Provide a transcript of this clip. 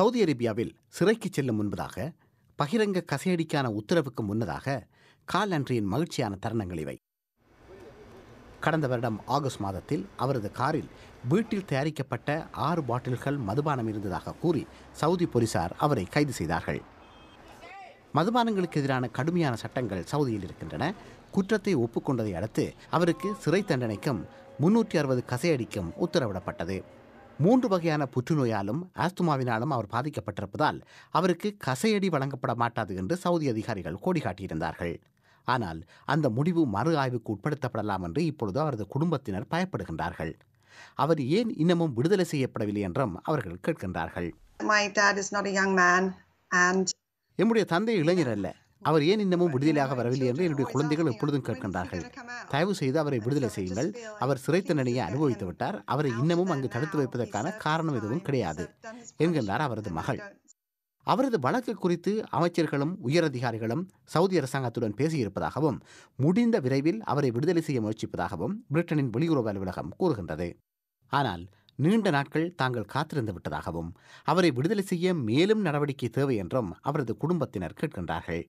Saudi அரேபியாவில் சிறைக்கு செல்லும் முன்பதாக பகிரங்க கசையடிக்கான உத்தரவுக்கு முன்னதாக கால் அன்றியின் மகிழ்ச்சியான தருணங்கள் இவை கடந்த வருடம் ஆகஸ்ட் மாதத்தில் அவரது காரில் வீட்டில் தயாரிக்கப்பட்ட ஆறு பாட்டில்கள் மதுபானம் இருந்ததாக கூறி சவுதி போலீசார் அவரை கைது செய்தார்கள் மதுபானங்களுக்கு எதிரான கடுமையான சட்டங்கள் சவுதியில் இருக்கின்றன குற்றத்தை ஒப்புக்கொண்டதை அடுத்து அவருக்கு சிறை தண்டனைக்கும் முன்னூற்றி அறுபது கசையடிக்கும் உத்தரவிடப்பட்டது மூன்று வகையான புற்றுநோயாலும் ஆஸ்துமாவினாலும் அவர் பாதிக்கப்பட்டிருப்பதால் அவருக்கு கசையடி வழங்கப்பட மாட்டாது என்று சவுதி அதிகாரிகள் கோடி காட்டியிருந்தார்கள் ஆனால் அந்த முடிவு மறு ஆய்வுக்கு உட்படுத்தப்படலாம் என்று இப்பொழுது அவரது குடும்பத்தினர் பயப்படுகின்றார்கள் அவர் ஏன் இன்னமும் விடுதலை செய்யப்படவில்லை என்றும் அவர்கள் கேட்கின்றார்கள் எம்முடைய தந்தை இளைஞர் அல்ல அவர் ஏன் இன்னமும் விடுதலையாக வரவில்லை என்று என்னுடைய குழந்தைகள் எப்பொழுதும் கேட்கின்றார்கள் தயவு செய்து அவரை விடுதலை செய்யுங்கள் அவர் சிறை தண்டனையை அனுபவித்து விட்டார் அவரை இன்னமும் அங்கு தடுத்து வைப்பதற்கான காரணம் எதுவும் கிடையாது என்கின்றார் அவரது மகள் அவரது வழக்கு குறித்து அமைச்சர்களும் உயரதிகாரிகளும் சவுதி அரசாங்கத்துடன் பேசியிருப்பதாகவும் முடிந்த விரைவில் அவரை விடுதலை செய்ய முயற்சிப்பதாகவும் பிரிட்டனின் வெளியுறவு அலுவலகம் கூறுகின்றது ஆனால் நீண்ட நாட்கள் தாங்கள் காத்திருந்து விட்டதாகவும் அவரை விடுதலை செய்ய மேலும் நடவடிக்கை தேவை என்றும் அவரது குடும்பத்தினர் கேட்கின்றார்கள்